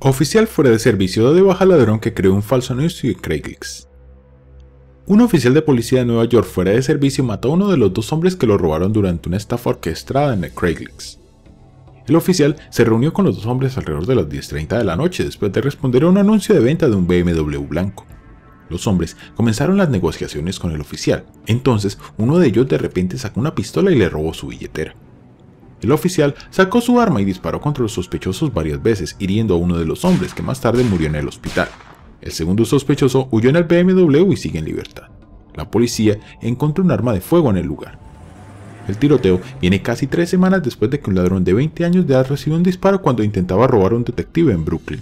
Oficial fuera de servicio de baja ladrón que creó un falso anuncio en Craigslist. Un oficial de policía de Nueva York fuera de servicio mató a uno de los dos hombres que lo robaron durante una estafa orquestada en el Craigslist. El oficial se reunió con los dos hombres alrededor de las 10.30 de la noche después de responder a un anuncio de venta de un BMW blanco. Los hombres comenzaron las negociaciones con el oficial, entonces uno de ellos de repente sacó una pistola y le robó su billetera. El oficial sacó su arma y disparó contra los sospechosos varias veces, hiriendo a uno de los hombres que más tarde murió en el hospital. El segundo sospechoso huyó en el BMW y sigue en libertad. La policía encontró un arma de fuego en el lugar. El tiroteo viene casi tres semanas después de que un ladrón de 20 años de edad recibió un disparo cuando intentaba robar a un detective en Brooklyn.